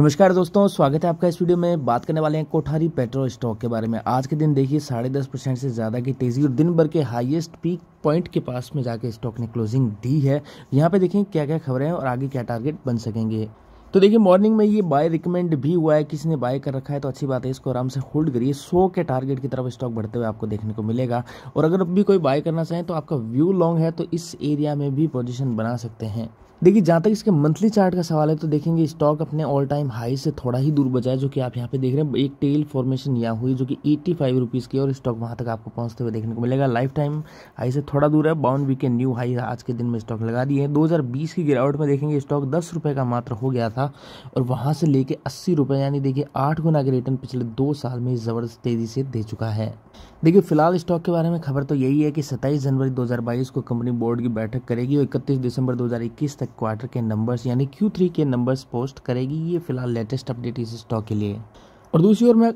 नमस्कार दोस्तों स्वागत है आपका इस वीडियो में बात करने वाले हैं कोठारी पेट्रोल स्टॉक के बारे में आज के दिन देखिए साढ़े दस परसेंट से ज़्यादा की तेज़ी और दिन भर के हाईएस्ट पीक पॉइंट के पास में जाके स्टॉक ने क्लोजिंग दी है यहाँ पे देखें क्या क्या खबरें हैं और आगे क्या टारगेट बन सकेंगे तो देखिए मॉर्निंग में ये बाय रिकमेंड भी हुआ है किसी ने बाय कर रखा है तो अच्छी बात है इसको आराम से होल्ड करिए सौ के टारगेट की तरफ स्टॉक बढ़ते हुए आपको देखने को मिलेगा और अगर भी कोई बाय करना चाहें तो आपका व्यू लॉन्ग है तो इस एरिया में भी पोजिशन बना सकते हैं देखिए जहाँ तक इसके मंथली चार्ट का सवाल है तो देखेंगे स्टॉक अपने ऑल टाइम हाई से थोड़ा ही दूर बचा है जो कि आप यहाँ पे देख रहे हैं एक टेल फॉर्मेशन यहाँ हुई जो कि एट्टी फाइव रुपीज़ की और स्टॉक वहाँ तक आपको पहुँचते हुए देखने को मिलेगा लाइफ टाइम हाई से थोड़ा दूर है बाउंड वीक के न्यू हाई आज के दिन में स्टॉक लगा दिए हैं दो की गिरावट में देखेंगे स्टॉक दस का मात्र हो गया था था और वहाँ से लेके अस्सी रुपये यानी देखिए आठ गुना के रिटर्न पिछले दो साल में ज़बरदस्त तेज़ी से दे चुका है देखिए फिलहाल स्टॉक के बारे में खबर तो यही है कि 27 जनवरी 2022 को कंपनी बोर्ड की बैठक करेगी और 31 दिसंबर 2021 तक क्वार्टर के नंबर्स यानी Q3 के नंबर्स पोस्ट करेगी ये फिलहाल लेटेस्ट अपडेट इस स्टॉक के लिए और दूसरी ओर मैं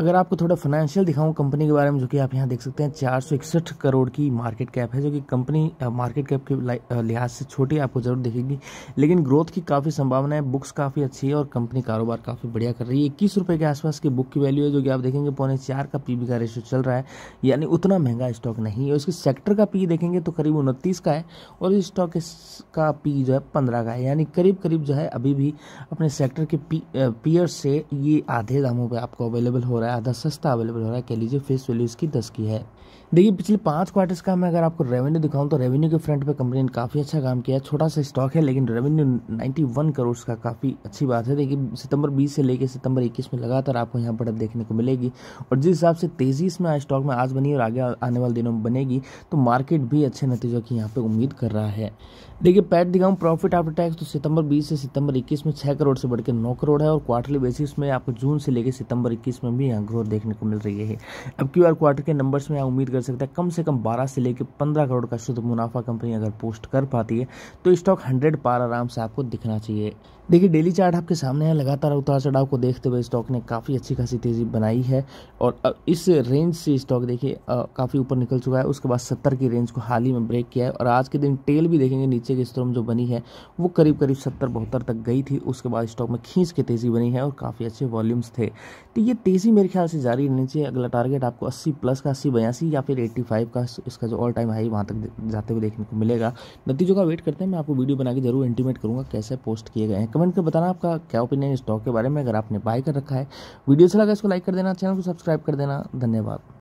अगर आपको थोड़ा फाइनेंशियल दिखाऊं कंपनी के बारे में जो कि आप यहाँ देख सकते हैं चार करोड़ की मार्केट कैप है जो कि कंपनी मार्केट कैप के लिहाज से छोटी आपको जरूर दिखेगी लेकिन ग्रोथ की काफ़ी संभावना है बुक्स काफ़ी अच्छी है और कंपनी कारोबार काफ़ी बढ़िया कर रही है इक्कीस रुपये के आसपास की बुक की वैल्यू है जो कि आप देखेंगे पौने चार का पी का रेशो चल रहा है यानी उतना महंगा स्टॉक नहीं है उसके सेक्टर का पी देखेंगे तो करीब उनतीस का है और इस स्टॉक का पी जो है पंद्रह का है यानी करीब करीब जो है अभी भी अपने सेक्टर के पी से ये आधे दामों पर आपको अवेलेबल हो रहा है है आधा सस्ता अवेलेबल हो रहा है कह लीजिए फेस वैल्यू इसकी दस की है देखिए पिछले पाँच क्वार्टर्स का मैं अगर आपको रेवेन्यू दिखाऊं तो रेवेन्यू के फ्रंट पे कंपनी ने काफ़ी अच्छा काम किया है छोटा सा स्टॉक है लेकिन रेवेन्यू 91 करोड़ का काफ़ी अच्छी बात है देखिए सितंबर 20 से लेकर सितंबर 21 में लगातार आपको यहाँ बढ़त देखने को मिलेगी और जिस हिसाब से तेज़ी इसमें स्टॉक में आज बनी और आगे आने वाले दिनों में बनेगी तो मार्केट भी अच्छे नतीजों की यहाँ पर उम्मीद कर रहा है देखिए पैट दिखाऊँ प्रॉफिट आफ्टर टैक्स तो सितंबर बीस से सितंबर इक्कीस में छः करोड़ से बढ़कर नौ करोड़ है और क्वार्टरली बेसिस में आपको जून से लेकर सितंबर इक्कीस में भी यहाँ ग्रोथ देखने को मिल रही है अब क्यू आर क्वार्टर के नंबर्स में यहाँ उम्मीद कर सकते हैं कम से कम 12 से लेकर 15 करोड़ का शुद्ध मुनाफा कंपनी अगर पोस्ट कर पाती है तो स्टॉक 100 पार आराम से आपको दिखना चाहिए देखिए डेली चार्ट आपके सामने है लगातार उतार चढ़ाव को देखते हुए स्टॉक ने काफ़ी अच्छी खासी तेज़ी बनाई है और इस रेंज से स्टॉक देखिए काफ़ी ऊपर निकल चुका है उसके बाद सत्तर की रेंज को हाल ही में ब्रेक किया है और आज के दिन टेल भी देखेंगे नीचे की स्टॉम जो बनी है वो करीब करीब सत्तर बहत्तर तक गई थी उसके बाद स्टॉक में खींच के तेज़ी बनी है और काफ़ी अच्छे वॉल्यूम्स थे तो ये तेज़ी मेरे ख्याल से जारी रहनी चाहिए अगला टारगेट आपको 80 प्लस का अस्सी बयासी या फिर 85 का इसका जो ऑल टाइम हाई वहाँ तक जाते हुए देखने को मिलेगा नतीजों का वेट करते हैं मैं आपको वीडियो बना के जरूर इंटीमेट करूँगा कैसे पोस्ट किए गए हैं कमेंट कर बताना आपका क्या ओपिनियन स्टॉक के बारे में अगर आपने बाय कर रखा है वीडियो से अच्छा लगा इसको लाइक कर देना चैनल को सब्सक्राइब कर देना धन्यवाद